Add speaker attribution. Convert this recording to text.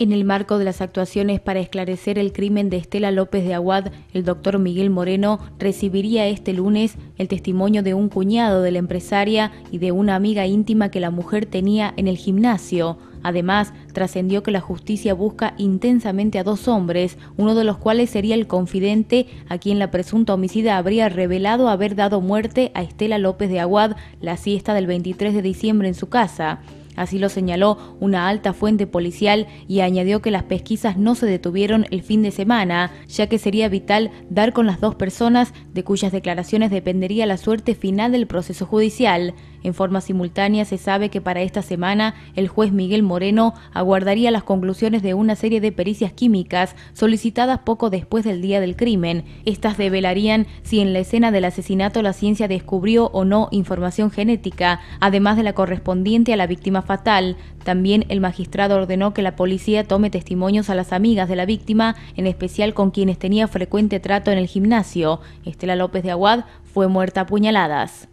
Speaker 1: En el marco de las actuaciones para esclarecer el crimen de Estela López de Aguad, el doctor Miguel Moreno recibiría este lunes el testimonio de un cuñado de la empresaria y de una amiga íntima que la mujer tenía en el gimnasio. Además, trascendió que la justicia busca intensamente a dos hombres, uno de los cuales sería el confidente a quien la presunta homicida habría revelado haber dado muerte a Estela López de Aguad la siesta del 23 de diciembre en su casa. Así lo señaló una alta fuente policial y añadió que las pesquisas no se detuvieron el fin de semana, ya que sería vital dar con las dos personas de cuyas declaraciones dependería la suerte final del proceso judicial. En forma simultánea se sabe que para esta semana el juez Miguel Moreno aguardaría las conclusiones de una serie de pericias químicas solicitadas poco después del día del crimen. Estas develarían si en la escena del asesinato la ciencia descubrió o no información genética, además de la correspondiente a la víctima fatal. También el magistrado ordenó que la policía tome testimonios a las amigas de la víctima, en especial con quienes tenía frecuente trato en el gimnasio. Estela López de Aguad fue muerta a puñaladas.